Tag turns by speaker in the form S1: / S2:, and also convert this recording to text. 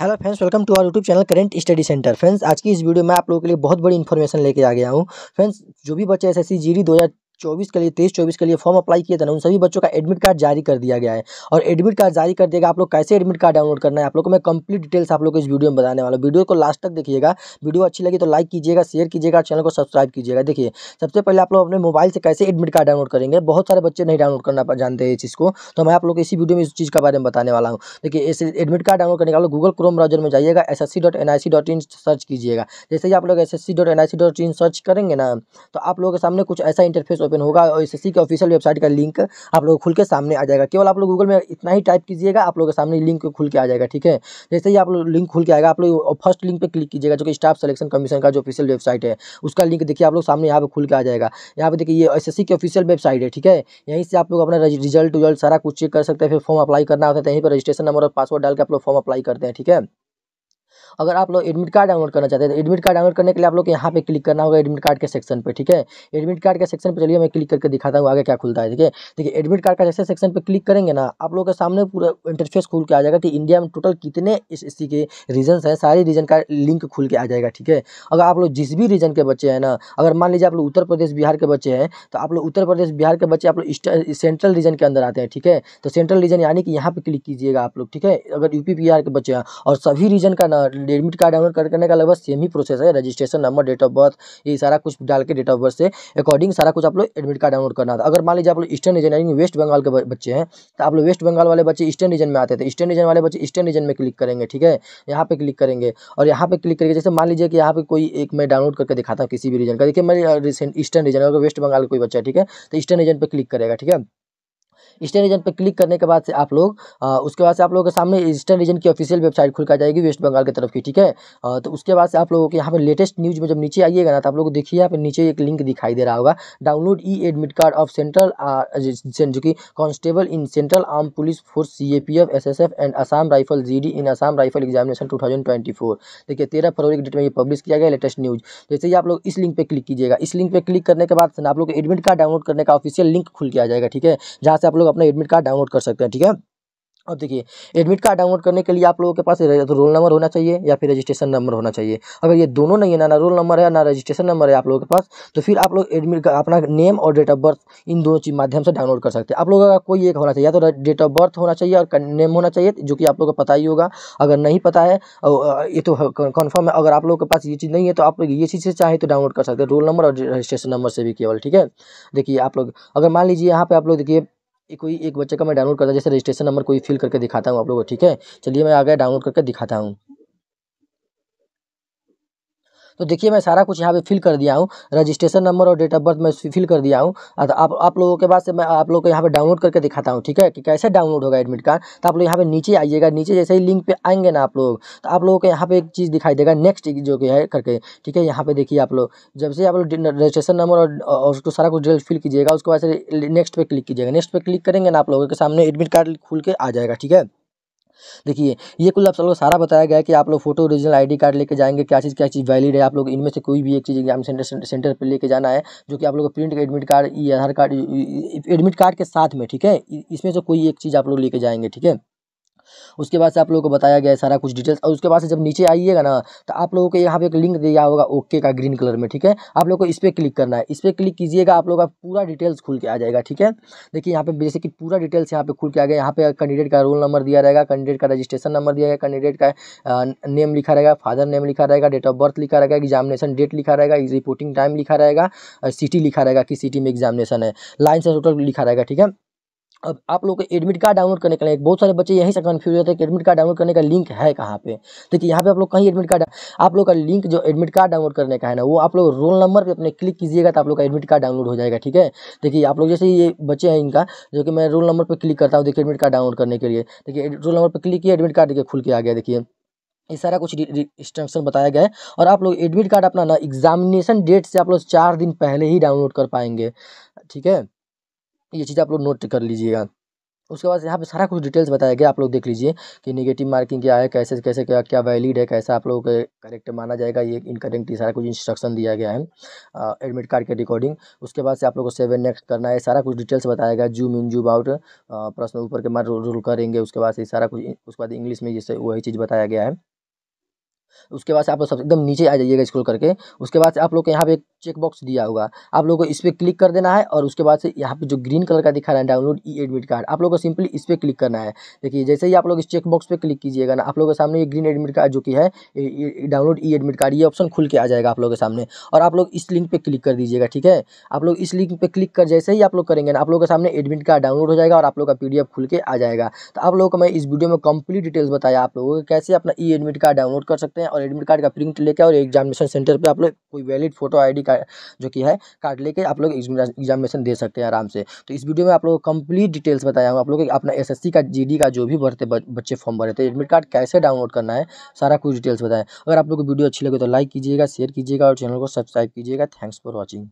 S1: hello friends welcome to our YouTube channel current study centre friends आज की इस video में आप लोगों के लिए बहुत बड़ी इन्फॉर्मेशन लेके आ गया हूँ फ्रेंड्स जो भी बच्चे S S C G D चौबीस के लिए तेईस चौबीस के लिए फॉर्म अप्लाई किए थे ना उन सभी बच्चों का एडमिट कार्ड जारी कर दिया गया है और एडमिट कार्ड जारी कर देगा आप लोग कैसे एडमिट कार्ड डाउनलोड करना है आप लोग को मैं कंप्लीट डिटेल्स आप लोग को इस वीडियो में बताने वाला हूँ वीडियो को लास्ट तक देखिएगा वीडियो अच्छी लगी तो लाइक कीजिएगा शेयर कीजिएगा चैनल को सब्सक्राइब कीजिएगा देखिए सबसे पहले आप लोग अपने मोबाइल से कैसे एडमिट कार्ड डाउनलोड करेंगे बहुत सारे बच्चे नहीं डाउनलोड करना जानते हैं इस चीज़ को तो मैं आप लोग इसी वीडियो में इस चीज़ के बारे में बताने वाला हूँ देखिए इस एडमिट कार्ड डाउनलोड करने के आप गूगल क्रोम ब्राउजर में जाइएगा एस सर्च कीजिएगा जैसे ही आप लोग एस सर्च करेंगे ना तो आप लोगों के सामने कुछ ऐसा इंटरफेस ओपन होगा और एस की ऑफिशियल वेबसाइट का लिंक आप लोग खुल के सामने आ जाएगा केवल आप लोग गूगल में इतना ही टाइप कीजिएगा आप लोग के सामने लिंक खुल के आ जाएगा ठीक है जैसे ही आप लोग लिंक खुल के आएगा आप लोग फर्स्ट लिंक पर क्लिक कीजिएगा जो कि स्टाफ सेलेक्शन कमीशन का जो ऑफिशियल वेबसाइट है उसका लिंक देखिए आप लोग सामने यहाँ पर खुल के आ जाएगा यहाँ पर देखिए ये एस की ऑफिशियल वेबसाइट है ठीक है यहीं से आप लोग अपना रिजल्ट उजल्ट सारा कुछ चेक कर सकते हैं फिर फॉर्म अप्लाई करना होता है यहीं पर रजिस्ट्रेशन नंबर और पासवर्ड डाल के आप लोग फॉर्म अप्लाई करते हैं ठीक है अगर आप लोग एडमिट कार्ड डाउनलोड करना चाहते हैं तो एडमिट कार्ड डाउनलोड करने के लिए आप लोग यहाँ पे क्लिक करना होगा एडमिट कार्ड के सेक्शन पे ठीक है एडमिट कार्ड के सेक्शन पे चलिए मैं क्लिक करके दिखाता हूँ आगे क्या खुलता है ठीक है देखिए एडमिट कार्ड का जैसे सेक्शन पे क्लिक करेंगे ना आप लोग के सामने पूरा इंटरफेस खुल के आ जाएगा कि इंडिया में टोटल कितने इस इसी के रीजन हैं सारे रीजन का लिंक खुल के आ जाएगा ठीक है अगर आप लोग जिस भी रीजन के बच्चे हैं ना अगर मान लीजिए आप लोग उत्तर प्रदेश बिहार के बच्चे हैं तो आप लोग उत्तर प्रदेश बिहार के बच्चे आप लोग सेंट्रल रीजन के अंदर आते हैं ठीक है तो सेंट्रल रीजन यानी कि यहाँ पर क्लिक कीजिएगा आप लोग ठीक है अगर यूपी बिहार के बच्चे हैं और सभी रीजन का एडमिट कार्ड डाउनलोड करने का लगभग सेम ही प्रोसेस है registration number date of birth ये सारा कुछ डाल के डेट ऑफ बर्थ से अकॉर्डिंग सारा कुछ आप लोग एडमिट कार्ड डाउनलोड करना था अगर मान लीजिए आप लोग ईस्टर्न रीजन यानी वेस्ट बंगाल के बच्चे हैं तो आप लोग वेस्ट बंगाल वाले बच्चे ईस्टर्न रीजन में आते थे ईस्टर्न रीजन वाले बच्चे ईस्टर्न रीजन में क्लिक करेंगे ठीक है यहाँ पे क्लिक करेंगे और यहाँ पे क्लिक करेंगे जैसे मान लीजिए कि यहाँ पे कोई एक मैं डाउनलोड करके दिखाता हूँ किसी भी रीजन का देखिए मैं ईस्टर्न रीजन अगर वेस्ट बंगाल का कोई बच्चा ठीक है तो ईस्टर्न रीजन पर क्लिक करेगा ठीक है ईस्टर्न रीजन पर क्लिक करने के बाद से आप लोग उसके बाद से आप लोगों के सामने ईस्टर्न रीजन की ऑफिशियल वेबसाइट खुल कर जाएगी वेस्ट बंगाल की तरफ की ठीक है तो उसके बाद से आप लोगों के यहाँ पर लेटेस्ट न्यूज़ में जब नीचे आइएगा ना तो आप लोग देखिए यहाँ पर नीचे एक लिंक दिखाई दे रहा होगा download e admit card of central जो कि constable in central arm police force C A P F S S F and Assam rifle G D in Assam rifle examination two thousand twenty four देखिए तेरह फरवरी की date में ये publish किया गया latest news जैसे ही आप लोग इस लिंक पर क्लिक कीजिएगा इस लिंक पर क्लिक करने के बाद आप लोग एडमिट कार्ड डाउनलोड करने का ऑफिशियल लिंक खुल के आ जाएगा ठीक है जहाँ से आप लोग अपना एडमिट कार्ड डाउनलोड कर सकते हैं ठीक है अब देखिए एडमिट कार्ड डाउनलोड करने के लिए आप लोगों के पास तो रोल नंबर होना चाहिए या फिर रजिस्ट्रेशन नंबर होना चाहिए अगर ये दोनों नहीं है ना ना रोल नंबर है ना रजिस्ट्रेशन नंबर है आप लोगों के पास तो फिर आप लोग एडमिट अपना नेम और डेट ऑफ बर्थ इन दोनों चीज माध्यम से डाउनलोड कर सकते हैं आप लोगों का कोई एक होना चाहिए या तो डेट ऑफ बर्थ होना चाहिए और नेम होना चाहिए जो कि आप लोग को पता ही होगा अगर नहीं पता है ये तो कन्फर्म है अगर आप लोगों के पास ये चीज़ नहीं है तो आप लोग ये चीज़ से चाहे तो डाउनलोड कर सकते हैं रोल नंबर और रजिस्ट्रेशन नंबर से भी केवल ठीक है देखिए आप लोग अगर मान लीजिए यहाँ पर आप लोग देखिए कोई एक बच्चे का मैं डाउनलोड करता जैसे रजिस्ट्रेशन नंबर कोई फिल करके दिखाता हूँ आप लोगों को ठीक है चलिए मैं आ गया डाउनलोड करके दिखाता हूँ तो देखिए मैं सारा कुछ यहाँ पे फिल कर दिया हूँ रजिस्ट्रेशन नंबर और डेट ऑफ बर्थ मैं फिल कर दिया हूँ आप आप लोगों के बाद से मैं आप लोगों को यहाँ पे डाउनलोड करके दिखाता हूँ ठीक है कि कैसे डाउनलोड होगा एडमिट कार्ड तो आप लोग यहाँ पे नीचे आइएगा नीचे जैसे ही लिंक पे आएंगे ना आप लोग तो आप लोगों को यहाँ पे एक चीज़ दिखाई देगा नेक्स्ट जो कि है करके ठीक है यहाँ पे देखिए आप लोग जब से आप लोग रजिस्ट्रेशन नंबर और, उसको सारा कुछ डिटेल फिल कीजिएगा उसके बाद नेक्स्ट पर क्लिक कीजिएगा नेक्स्ट पर क्लिक करेंगे ना आप लोगों के सामने एडमिट कार्ड खुल के आ जाएगा ठीक है देखिए ये कुल आप लोग सारा बताया गया है कि आप लोग फोटो ओरिजिनल आईडी कार्ड लेके जाएंगे क्या चीज़ क्या चीज़ वैलिड है आप लोग इनमें से कोई भी एक चीज़ एग्जाम सेंटर सेंटर पर लेके जाना है जो कि आप लोग print admit card e Aadhaar card admit card के साथ में ठीक है इसमें से कोई एक चीज़ आप लोग लेके जाएंगे ठीक है उसके बाद से आप लोगों को बताया गया है सारा कुछ डिटेल्स और उसके बाद से जब नीचे आइएगा ना तो आप लोगों को यहाँ पे एक लिंक दिया होगा ओके का ग्रीन कलर में ठीक है आप लोग को इस पर क्लिक करना है इस पर क्लिक कीजिएगा आप लोगों का पूरा डिटेल्स खुल के आ जाएगा ठीक है देखिए यहाँ पे जैसे कि पूरा डिटेल्स यहाँ पे खुल के आ गया यहाँ पे कैंडिडेट का रोल नंबर दिया रहेगा कैंडिडेट का रजिस्ट्रेशन नंबर दिया गया कैंडिडेट का नेम लिखा रहेगा फादर नेम लिखा रहेगा डेट ऑफ बर्थ लिखा रहेगा एग्जामिनेशन डेट लिखा रहेगा रिपोर्टिंग टाइम लिखा रहेगा सिटी लिखा रहेगा किस सिटी में एग्जामिनेशन है लाइन से टोटल लिखा रहेगा ठीक है अब आप लोग का एडमिट कार्ड डाउनलोड करने के लिए बहुत सारे बच्चे यहीं से कन्फ्यूज होते हैं कि एडमिट कार्ड डाउनलोड करने का लिंक है कहाँ पे देखिए यहाँ पे आप लोग कहीं एडमिट कार्ड आप लोग का लिंक जो एडमिट कार्ड डाउनलोड करने का है ना वो आप लोग रोल नंबर पे अपने क्लिक कीजिएगा तो आप लोग का एडमिट कार्ड डाउनलोड हो जाएगा ठीक है देखिए आप लोग जैसे ये बच्चे हैं इनका जो कि मैं रोल नंबर पर क्लिक करता हूँ देखिए एडमिट कार्ड डाउनलोड करने के लिए देखिए रोल नंबर पर क्लिक किया एडमिट कार्ड देखिए खुल के आ गया देखिए ये सारा कुछ इंस्ट्रक्शन बताया गया है और आप लोग एडमिट कार्ड अपना ना एग्जामिनेशन डेट से आप लोग चार दिन पहले ही डाउनलोड कर पाएंगे ठीक है ये चीज़ आप लोग नोट कर लीजिएगा उसके बाद यहाँ पे सारा कुछ डिटेल्स बताया गया आप लोग देख लीजिए कि नेगेटिव मार्किंग क्या है कैसे कैसे क्या क्या वैलिड है कैसा आप लोगों को करेक्ट माना जाएगा ये इनकरेक्ट सारा कुछ इंस्ट्रक्शन दिया गया है एडमिट कार्ड के रिकॉर्डिंग उसके बाद से आप लोग को सेवन नेक्स्ट करना है सारा कुछ डिटेल्स बताया गया जूम इन जूम आउट प्रश्न ऊपर के मार रूल करेंगे उसके बाद से सारा कुछ उसके बाद इंग्लिश में जैसे वही चीज़ बताया गया है उसके बाद से आप लोग सब एकदम नीचे आ जाइएगा स्क्रॉल करके उसके बाद से आप लोग को यहाँ पे एक चेक बॉक्स दिया होगा आप लोगों को इस पर क्लिक कर देना है और उसके बाद से यहाँ पे जो ग्रीन कलर का दिखा रहा है डाउनलोड ई एडमिट कार्ड आप लोगों को सिंपली इस पर क्लिक करना है देखिए जैसे ही आप लोग इस चेक बॉक्स पर क्लिक कीजिएगा ना आप लोगों के सामने ये ग्रीन एडमिट कार्ड जो कि है डाउनलोड ई एडमिट कार्ड ये ऑप्शन खुल के आ जाएगा आप लोग के सामने और आप लोग इस लिंक पर क्लिक कर दीजिएगा ठीक है आप लोग इस लिंक पर क्लिक कर जैसे ही आप लोग करेंगे ना आप लोग के सामने एडमिट कार्ड डाउनलोड हो जाएगा और आप लोग का पी खुल के आ जाएगा तो आप लोग को मैं इस वीडियो में कंप्लीट डिटेल्स बताया आप लोगों को कैसे अपना ई एडमिट कार्ड डाउनलोड कर सकते सकते हैं और एडमिट कार्ड का प्रिंट लेकर और एग्जामिनेशन सेंटर पर आप लोग कोई वैलिड फोटो आई कार्ड जो कि है कार्ड लेके आप लोग एग्जामिनेशन दे सकते हैं आराम से तो इस वीडियो में आप लोग कंप्लीट डिटेल्स बताया हूँ आप लोग अपना एस का जी का जो भी भरते बच्चे फॉर्म भरे थे एडमिट कार्ड कैसे डाउनलोड करना है सारा कुछ डिटेल्स बताएं अगर आप लोग को वीडियो अच्छी लगे तो लाइक कीजिएगा शेयर कीजिएगा और चैनल को सब्सक्राइब कीजिएगा थैंक्स फॉर वॉचिंग